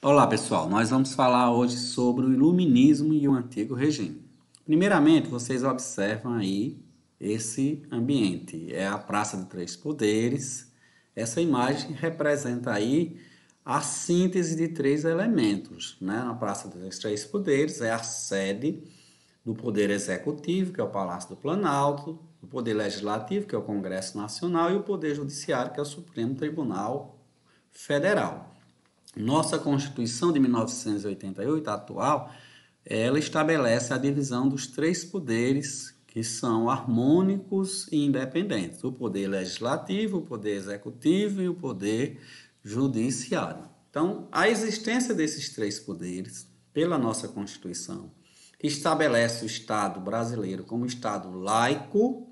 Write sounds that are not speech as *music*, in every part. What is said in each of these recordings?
Olá pessoal, nós vamos falar hoje sobre o iluminismo e o antigo regime. Primeiramente, vocês observam aí esse ambiente, é a Praça de Três Poderes. Essa imagem representa aí a síntese de três elementos, né? A Praça dos Três Poderes é a sede do Poder Executivo, que é o Palácio do Planalto, o Poder Legislativo, que é o Congresso Nacional, e o Poder Judiciário, que é o Supremo Tribunal Federal. Nossa Constituição de 1988, atual, ela estabelece a divisão dos três poderes que são harmônicos e independentes: o poder legislativo, o poder executivo e o poder judiciário. Então, a existência desses três poderes, pela nossa Constituição, que estabelece o Estado brasileiro como Estado laico,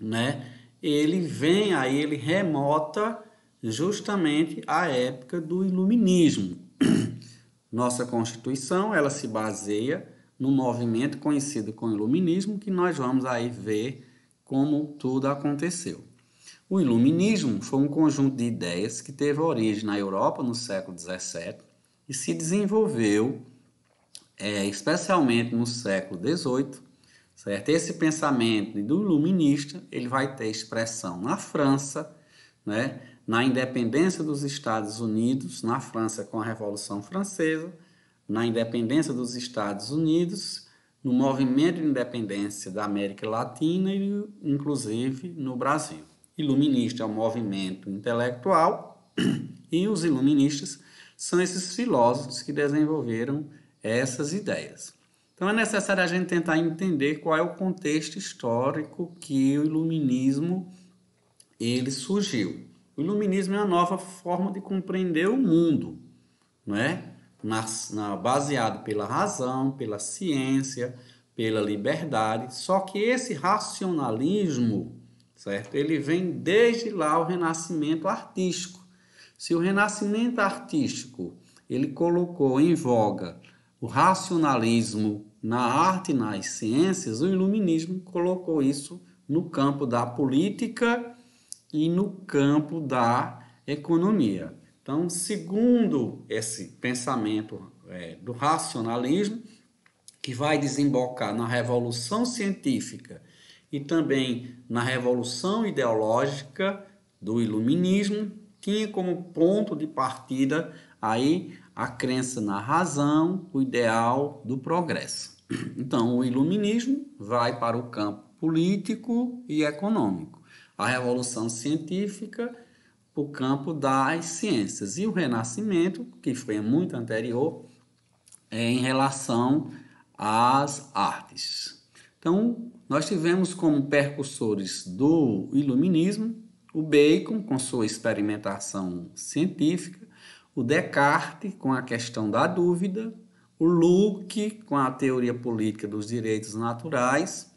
né? Ele vem aí, ele remota justamente a época do iluminismo. *clears throat* Nossa Constituição, ela se baseia no movimento conhecido como iluminismo, que nós vamos aí ver como tudo aconteceu. O iluminismo foi um conjunto de ideias que teve origem na Europa no século XVII e se desenvolveu é, especialmente no século XVIII, certo? Esse pensamento do iluminista ele vai ter expressão na França, né? na independência dos Estados Unidos, na França com a Revolução Francesa, na independência dos Estados Unidos, no movimento de independência da América Latina e, inclusive, no Brasil. Iluminista é um movimento intelectual *clears throat* e os iluministas são esses filósofos que desenvolveram essas ideias. Então é necessário a gente tentar entender qual é o contexto histórico que o iluminismo ele surgiu. O iluminismo é uma nova forma de compreender o mundo, né? Na, na, baseado pela razão, pela ciência, pela liberdade. Só que esse racionalismo, certo? Ele vem desde lá o renascimento artístico. Se o renascimento artístico ele colocou em voga o racionalismo na arte e nas ciências, o iluminismo colocou isso no campo da política e no campo da economia. Então, segundo esse pensamento é, do racionalismo, que vai desembocar na revolução científica e também na revolução ideológica do iluminismo, tinha como ponto de partida aí a crença na razão, o ideal do progresso. Então, o iluminismo vai para o campo político e econômico a revolução científica para o campo das ciências. E o Renascimento, que foi muito anterior, é em relação às artes. Então, nós tivemos como percursores do Iluminismo o Bacon, com sua experimentação científica, o Descartes, com a questão da dúvida, o Luke, com a teoria política dos direitos naturais,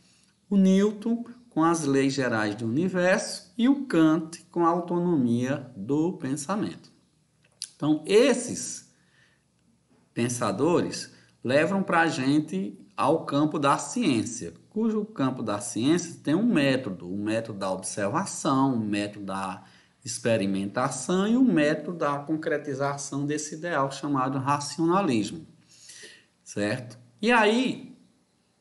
o Newton, com as leis gerais do universo e o Kant com a autonomia do pensamento. Então, esses pensadores levam para a gente ao campo da ciência, cujo campo da ciência tem um método, o um método da observação, o um método da experimentação e o um método da concretização desse ideal chamado racionalismo, certo? E aí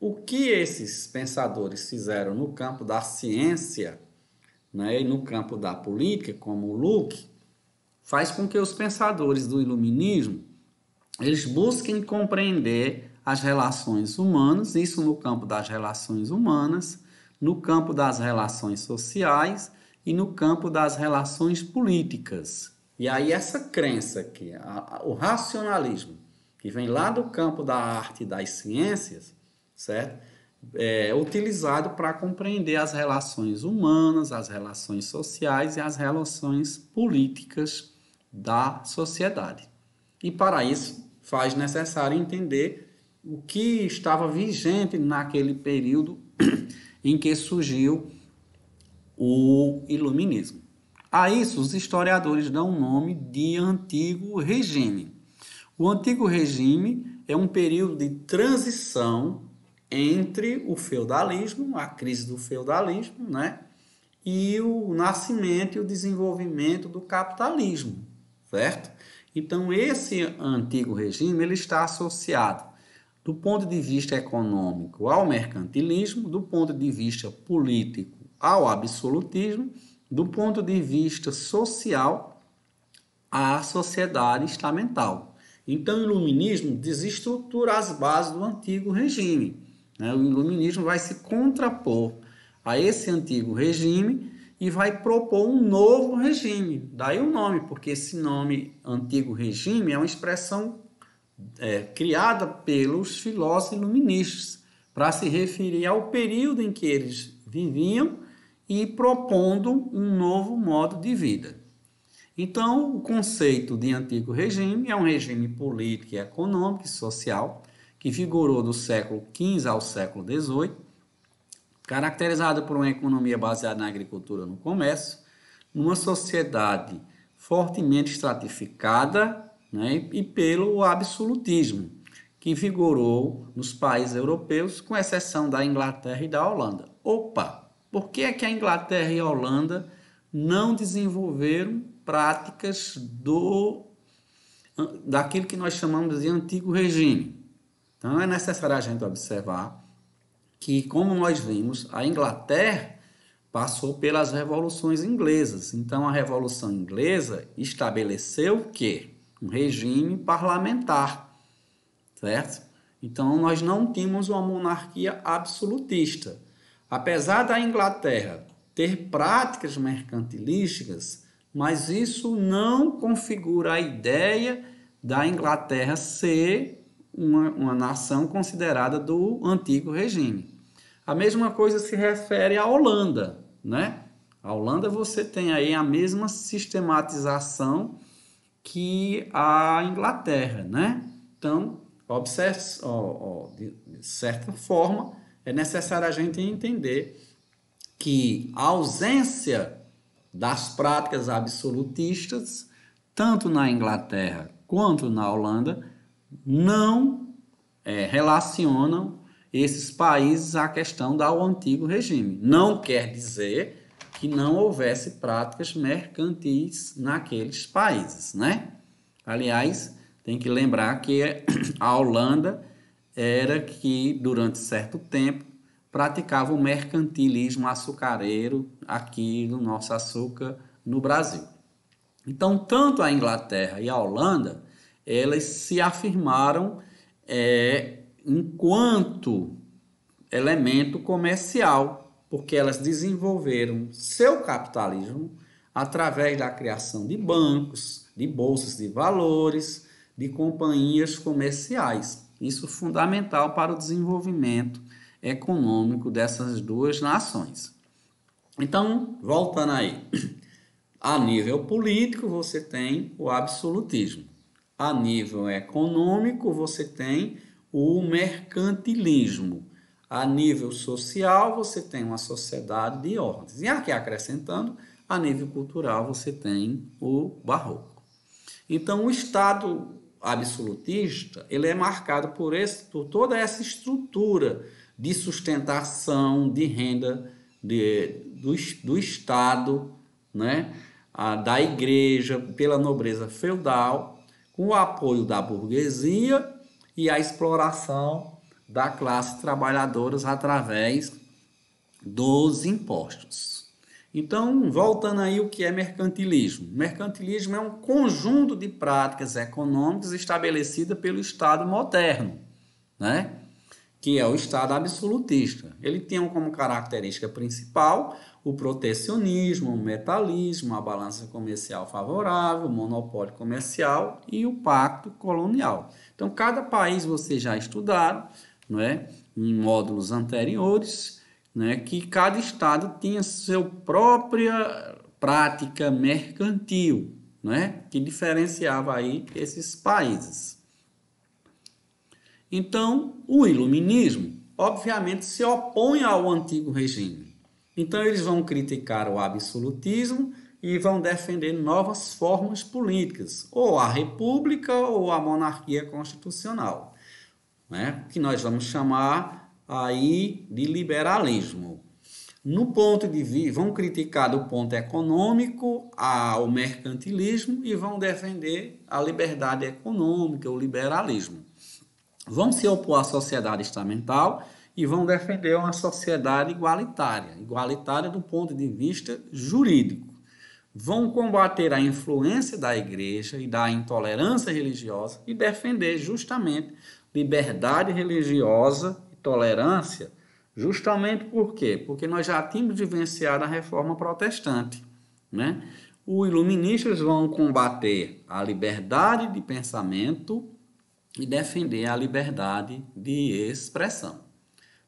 o que esses pensadores fizeram no campo da ciência né, e no campo da política, como o Luke, faz com que os pensadores do iluminismo eles busquem compreender as relações humanas, isso no campo das relações humanas, no campo das relações sociais e no campo das relações políticas. E aí essa crença que o racionalismo, que vem lá do campo da arte e das ciências, certo? É utilizado para compreender as relações humanas, as relações sociais e as relações políticas da sociedade. E para isso faz necessário entender o que estava vigente naquele período *clears throat* em que surgiu o iluminismo. A isso, os historiadores dão o nome de Antigo Regime. O Antigo Regime é um período de transição entre o feudalismo, a crise do feudalismo, né, e o nascimento e o desenvolvimento do capitalismo, certo? Então esse antigo regime ele está associado do ponto de vista econômico ao mercantilismo, do ponto de vista político ao absolutismo, do ponto de vista social à sociedade estamental. Então, o iluminismo desestrutura as bases do antigo regime. Né? O iluminismo vai se contrapor a esse antigo regime e vai propor um novo regime. Daí o nome, porque esse nome antigo regime é uma expressão é, criada pelos filósofos iluministas para se referir ao período em que eles viviam e propondo um novo modo de vida. Então, o conceito de antigo regime é um regime político, econômico e social que vigorou do século XV ao século XVIII, caracterizada por uma economia baseada na agricultura e no comércio, numa sociedade fortemente estratificada né, e pelo absolutismo, que vigorou nos países europeus, com exceção da Inglaterra e da Holanda. Opa! Por que é que a Inglaterra e a Holanda não desenvolveram práticas do daquilo que nós chamamos de antigo regime? Então é necessário a gente observar que, como nós vimos, a Inglaterra passou pelas revoluções inglesas. Então a Revolução Inglesa estabeleceu o quê? Um regime parlamentar, certo? Então nós não tínhamos uma monarquia absolutista. Apesar da Inglaterra ter práticas mercantilísticas, mas isso não configura a ideia da Inglaterra ser uma, uma nação considerada do antigo regime. A mesma coisa se refere à Holanda, né? A Holanda você tem aí a mesma sistematização que a Inglaterra, né? Então, observe, ó, ó, de certa forma, é necessário a gente entender que a ausência das práticas absolutistas, tanto na Inglaterra quanto na Holanda, não é, relacionam esses países à questão do antigo regime. Não quer dizer que não houvesse práticas mercantis naqueles países, né? Aliás, tem que lembrar que é, *clears throat* a Holanda era que, durante certo tempo, praticava o mercantilismo açucareiro aqui no nosso açúcar no Brasil. Então, tanto a Inglaterra e a Holanda elas se afirmaram é, enquanto elemento comercial, porque elas desenvolveram seu capitalismo através da criação de bancos, de bolsas de valores, de companhias comerciais. Isso é fundamental para o desenvolvimento econômico dessas duas nações. Então, voltando aí, *clears throat* a nível político, você tem o absolutismo a nível econômico, você tem o mercantilismo. A nível social, você tem uma sociedade de ordens. E aqui acrescentando, a nível cultural, você tem o barroco. Então, o Estado absolutista, ele é marcado por, esse, por toda essa estrutura de sustentação de renda de, do, do Estado, né? A, da igreja, pela nobreza feudal com o apoio da burguesia e a exploração da classe trabalhadora através dos impostos. Então, voltando aí o que é mercantilismo. Mercantilismo é um conjunto de práticas econômicas estabelecida pelo Estado moderno, né? que é o Estado absolutista. Ele tem como característica principal o protecionismo, o metalismo, a balança comercial favorável, o monopólio comercial e o pacto colonial. Então, cada país vocês já estudaram não é? em módulos anteriores, é que cada estado tinha sua própria prática mercantil, é, que diferenciava aí esses países. Então, o iluminismo, obviamente, se opõe ao antigo regime então eles vão criticar o absolutismo e vão defender novas formas políticas, ou a república ou a monarquia constitucional, né? que nós vamos chamar aí de liberalismo. No ponto de vista, vão criticar do ponto econômico o mercantilismo e vão defender a liberdade econômica, o liberalismo. Vão se opor à sociedade estamental, e vão defender uma sociedade igualitária, igualitária do ponto de vista jurídico. Vão combater a influência da igreja e da intolerância religiosa e defender justamente liberdade religiosa e tolerância, justamente por quê? Porque nós já tínhamos vivenciado a reforma protestante, né? Os iluministas vão combater a liberdade de pensamento e defender a liberdade de expressão.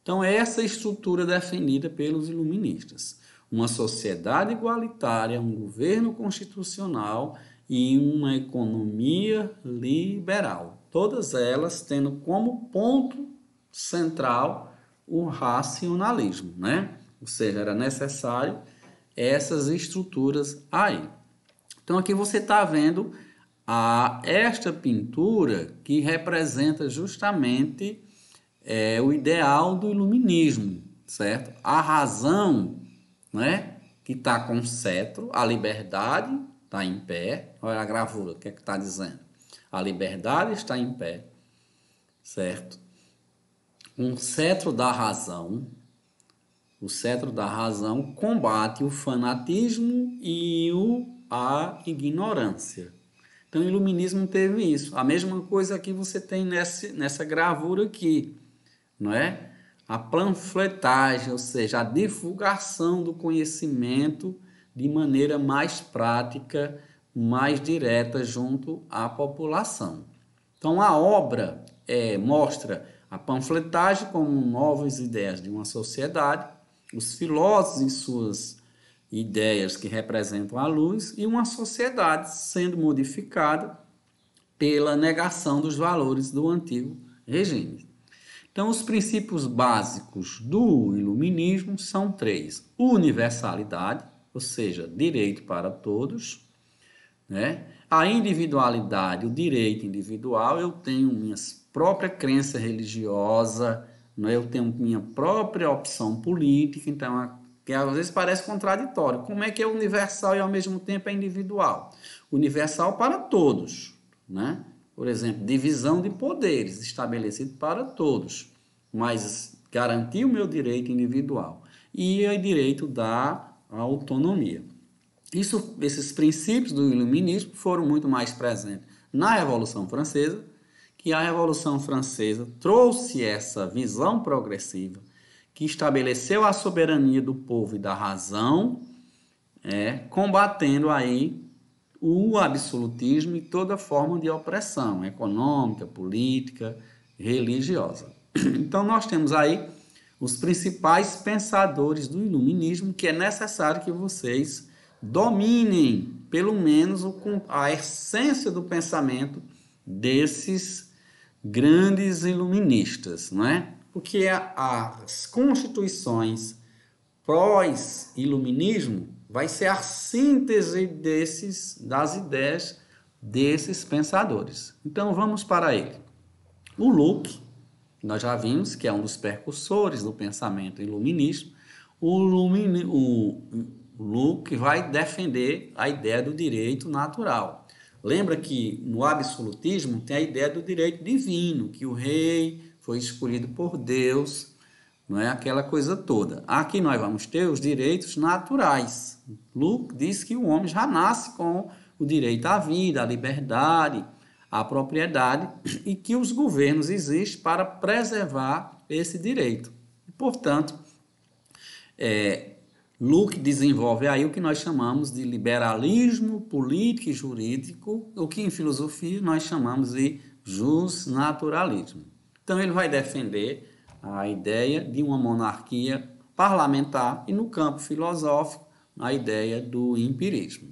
Então, essa estrutura é definida pelos iluministas. Uma sociedade igualitária, um governo constitucional e uma economia liberal. Todas elas tendo como ponto central o racionalismo, né? Ou seja, era necessário essas estruturas aí. Então aqui você está vendo a esta pintura que representa justamente é o ideal do iluminismo, certo? A razão, né, que está com o cetro, a liberdade está em pé. Olha a gravura, o que é que está dizendo? A liberdade está em pé, certo? Um cetro da razão, o cetro da razão combate o fanatismo e o, a ignorância. Então, o iluminismo teve isso. A mesma coisa que você tem nesse, nessa gravura aqui não é? A panfletagem, ou seja, a divulgação do conhecimento de maneira mais prática, mais direta junto à população. Então a obra é, mostra a panfletagem como novas ideias de uma sociedade, os filósofos e suas ideias que representam a luz e uma sociedade sendo modificada pela negação dos valores do antigo regime. Então, os princípios básicos do iluminismo são três: universalidade, ou seja, direito para todos, né? a individualidade, o direito individual, eu tenho minha própria crença religiosa, né? eu tenho minha própria opção política, então a que às vezes parece contraditório. Como é que é universal e ao mesmo tempo é individual? Universal para todos, né? Por exemplo, divisão de poderes estabelecido para todos, mas garantir o meu direito individual e o direito da autonomia. Isso, esses princípios do iluminismo foram muito mais presentes na Revolução Francesa, que a Revolução Francesa trouxe essa visão progressiva, que estabeleceu a soberania do povo e da razão, é, combatendo aí o absolutismo e toda forma de opressão econômica, política, religiosa. *clears throat* Então, nós temos aí os principais pensadores do iluminismo que é necessário que vocês dominem, pelo menos, a essência do pensamento desses grandes iluministas, não é? Porque as constituições pró-iluminismo vai ser a síntese desses das ideias desses pensadores. Então vamos para ele. O Luke, nós já vimos que é um dos percursores do pensamento iluminista, o, Lumine, o Luke vai defender a ideia do direito natural. Lembra que no absolutismo tem a ideia do direito divino, que o rei foi escolhido por Deus não é aquela coisa toda. Aqui nós vamos ter os direitos naturais. Luke diz que o homem já nasce com o direito à vida, à liberdade, à propriedade e que os governos existem para preservar esse direito. Portanto, é, Luke desenvolve aí o que nós chamamos de liberalismo político e jurídico, o que em filosofia nós chamamos de naturalismo. Então ele vai defender a ideia de uma monarquia parlamentar e no campo filosófico a ideia do empirismo.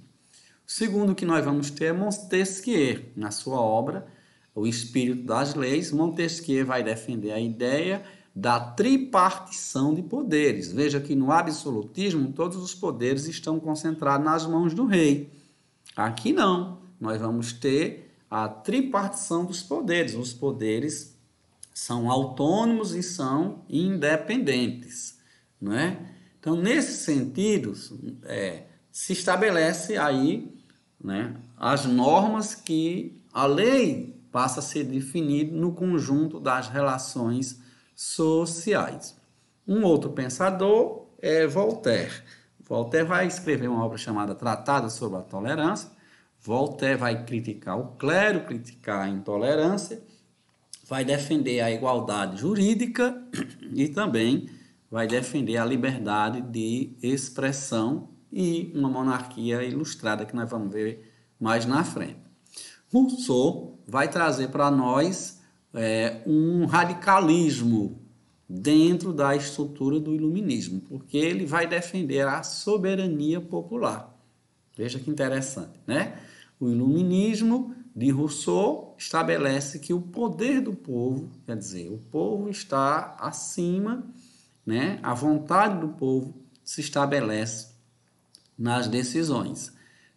O segundo que nós vamos ter é Montesquieu, na sua obra O Espírito das Leis, Montesquieu vai defender a ideia da tripartição de poderes. Veja que no absolutismo todos os poderes estão concentrados nas mãos do rei. Aqui não, nós vamos ter a tripartição dos poderes, os poderes são autônomos e são independentes, não é? Então, nesse sentido, é, se estabelece aí né, as normas que a lei passa a ser definida no conjunto das relações sociais. Um outro pensador é Voltaire. Voltaire vai escrever uma obra chamada Tratado sobre a Tolerância. Voltaire vai criticar o clero, criticar a intolerância vai defender a igualdade jurídica *clears throat* e também vai defender a liberdade de expressão e uma monarquia ilustrada que nós vamos ver mais na frente. Rousseau vai trazer para nós é, um radicalismo dentro da estrutura do iluminismo, porque ele vai defender a soberania popular. Veja que interessante, né? O iluminismo de Rousseau estabelece que o poder do povo, quer dizer, o povo está acima, né? A vontade do povo se estabelece nas decisões.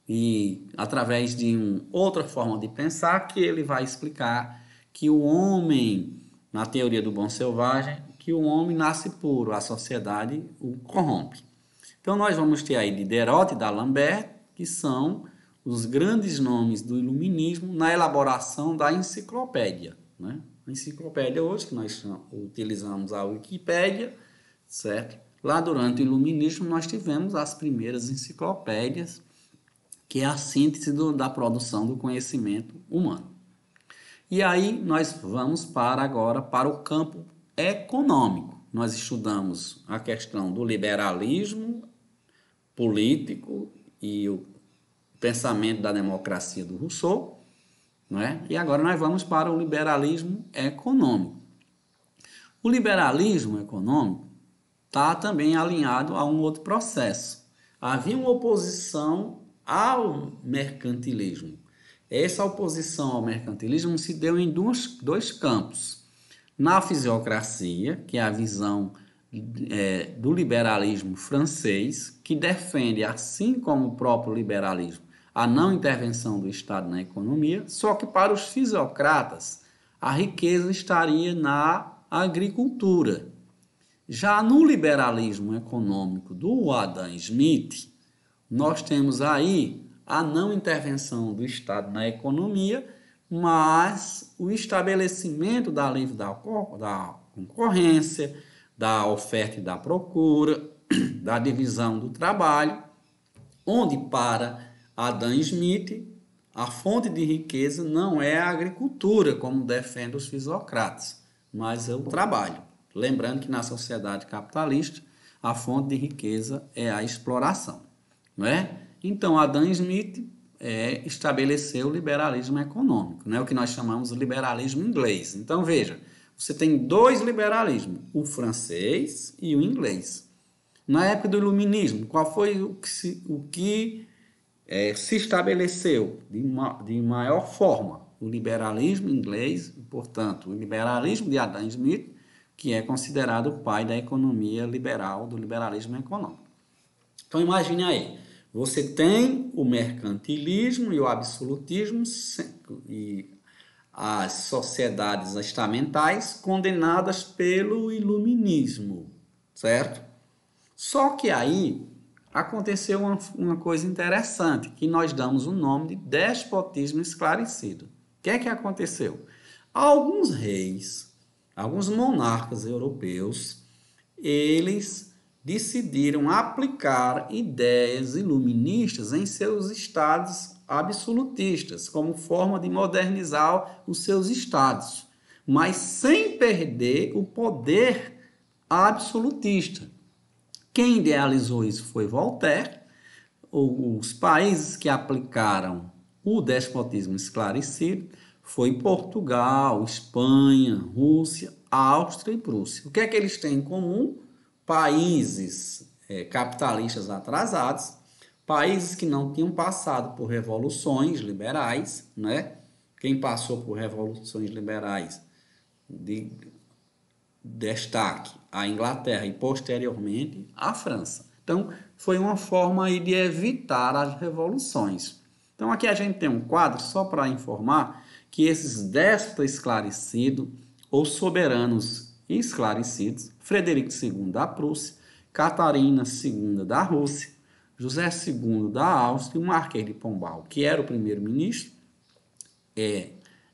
E através de um, outra forma de pensar que ele vai explicar que o homem, na teoria do bom selvagem, que o homem nasce puro, a sociedade o corrompe. Então nós vamos ter aí Diderot e D'Alembert, que são os grandes nomes do iluminismo na elaboração da enciclopédia. Né? A enciclopédia hoje, que nós utilizamos a Wikipédia, certo? Lá durante o iluminismo nós tivemos as primeiras enciclopédias, que é a síntese do, da produção do conhecimento humano. E aí nós vamos para agora para o campo econômico. Nós estudamos a questão do liberalismo político e o pensamento da democracia do Rousseau, né? e agora nós vamos para o liberalismo econômico. O liberalismo econômico está também alinhado a um outro processo. Havia uma oposição ao mercantilismo. Essa oposição ao mercantilismo se deu em dois, dois campos. Na fisiocracia, que é a visão é, do liberalismo francês, que defende, assim como o próprio liberalismo, a não intervenção do Estado na economia, só que para os fisiocratas a riqueza estaria na agricultura. Já no liberalismo econômico do Adam Smith, nós temos aí a não intervenção do Estado na economia, mas o estabelecimento da livre da, da concorrência, da oferta e da procura, *clears throat* da divisão do trabalho, onde para Adam Smith, a fonte de riqueza não é a agricultura, como defendem os fisocratas, mas é o trabalho. Lembrando que na sociedade capitalista, a fonte de riqueza é a exploração. né? Então, Adam Smith é, estabeleceu o liberalismo econômico, né? o que nós chamamos de liberalismo inglês. Então, veja, você tem dois liberalismos, o francês e o inglês. Na época do iluminismo, qual foi o que, se, o que é, se estabeleceu de, de maior forma o liberalismo inglês, portanto, o liberalismo de Adam Smith, que é considerado o pai da economia liberal, do liberalismo econômico. Então imagine aí, você tem o mercantilismo e o absolutismo e as sociedades estamentais condenadas pelo iluminismo, certo? Só que aí aconteceu uma, uma coisa interessante, que nós damos o nome de despotismo esclarecido. O que é que aconteceu? Alguns reis, alguns monarcas europeus, eles decidiram aplicar ideias iluministas em seus estados absolutistas, como forma de modernizar os seus estados, mas sem perder o poder absolutista. Quem idealizou isso foi Voltaire. Os países que aplicaram o despotismo esclarecido foi Portugal, Espanha, Rússia, Áustria e Prússia. O que é que eles têm em comum? Países é, capitalistas atrasados, países que não tinham passado por revoluções liberais, né? Quem passou por revoluções liberais de destaque a Inglaterra e posteriormente a França. Então, foi uma forma aí de evitar as revoluções. Então, aqui a gente tem um quadro só para informar que esses déspota esclarecido ou soberanos esclarecidos, Frederico II da Prússia, Catarina II da Rússia, José II da Áustria e o Marquês de Pombal, que era o primeiro-ministro é,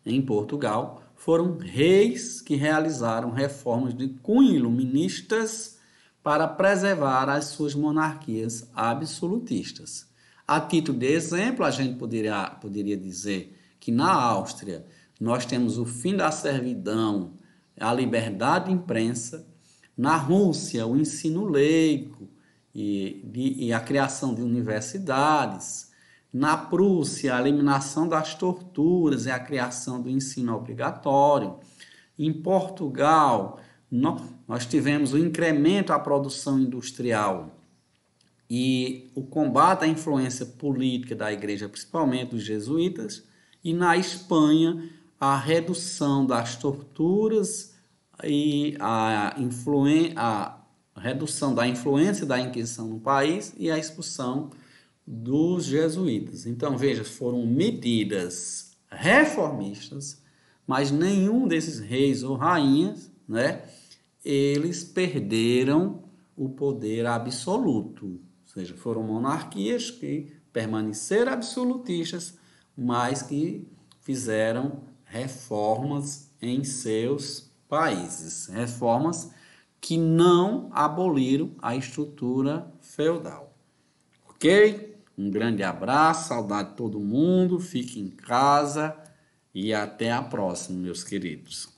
em Portugal, foram reis que realizaram reformas de cunho iluministas para preservar as suas monarquias absolutistas. A título de exemplo, a gente poderia, poderia dizer que na Áustria nós temos o fim da servidão, a liberdade de imprensa, na Rússia, o ensino leigo e, de, e a criação de universidades na Prússia, a eliminação das torturas e é a criação do ensino obrigatório. Em Portugal, nós tivemos o incremento à produção industrial e o combate à influência política da igreja, principalmente dos jesuítas, e na Espanha, a redução das torturas e a, a redução da influência da Inquisição no país e a expulsão dos jesuítas. Então, veja, foram medidas reformistas, mas nenhum desses reis ou rainhas, né, eles perderam o poder absoluto. Ou seja, foram monarquias que permaneceram absolutistas, mas que fizeram reformas em seus países, reformas que não aboliram a estrutura feudal. OK? Um grande abraço, saudade de todo mundo, fique em casa e até a próxima, meus queridos.